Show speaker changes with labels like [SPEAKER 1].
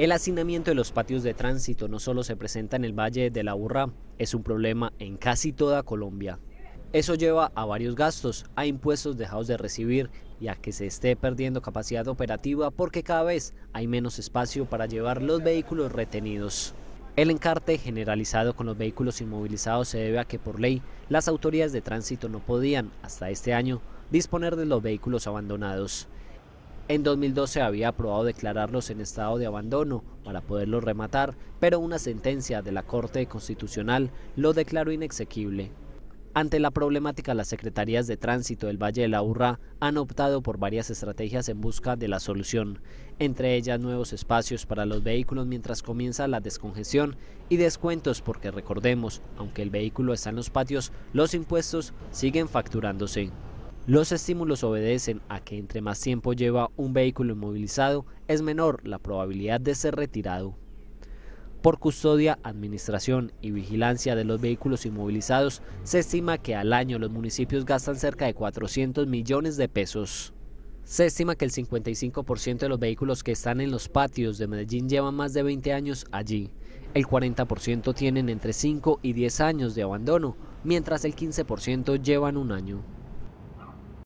[SPEAKER 1] El hacinamiento de los patios de tránsito no solo se presenta en el Valle de la Urra, es un problema en casi toda Colombia. Eso lleva a varios gastos, a impuestos dejados de recibir y a que se esté perdiendo capacidad operativa porque cada vez hay menos espacio para llevar los vehículos retenidos. El encarte generalizado con los vehículos inmovilizados se debe a que por ley las autoridades de tránsito no podían, hasta este año, disponer de los vehículos abandonados. En 2012 había aprobado declararlos en estado de abandono para poderlos rematar, pero una sentencia de la Corte Constitucional lo declaró inexequible. Ante la problemática, las secretarías de tránsito del Valle de la Urra han optado por varias estrategias en busca de la solución, entre ellas nuevos espacios para los vehículos mientras comienza la descongestión y descuentos porque recordemos, aunque el vehículo está en los patios, los impuestos siguen facturándose. Los estímulos obedecen a que entre más tiempo lleva un vehículo inmovilizado, es menor la probabilidad de ser retirado. Por custodia, administración y vigilancia de los vehículos inmovilizados, se estima que al año los municipios gastan cerca de 400 millones de pesos. Se estima que el 55% de los vehículos que están en los patios de Medellín llevan más de 20 años allí. El 40% tienen entre 5 y 10 años de abandono, mientras el 15% llevan un año.